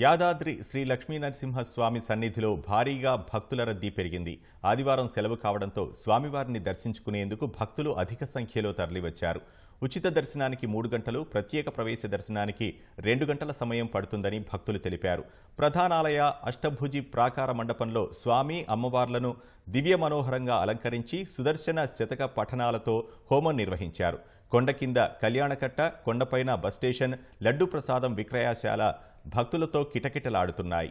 యాదాద్రి శ్రీ లక్ష్మీనరసింహస్వామి సన్నిధిలో భారీగా భక్తుల రద్దీ పెరిగింది ఆదివారం సెలవు కావడంతో స్వామివారిని దర్శించుకునేందుకు భక్తులు అధిక సంఖ్యలో తరలివచ్చారు ఉచిత దర్శనానికి మూడు గంటలు ప్రత్యేక ప్రవేశ దర్శనానికి రెండు గంటల సమయం పడుతుందని భక్తులు తెలిపారు ప్రధానాలయ అష్టభుజి ప్రాకార మండపంలో స్వామి అమ్మవార్లను దివ్య మనోహరంగా అలంకరించి సుదర్శన శతక పఠనాలతో హోమం నిర్వహించారు కొండ కింద కళ్యాణకట్ట కొండపైన బస్ స్టేషన్ లడ్డు ప్రసాదం విక్రయశాల భక్తులతో కిటకిటలాడుతున్నాయి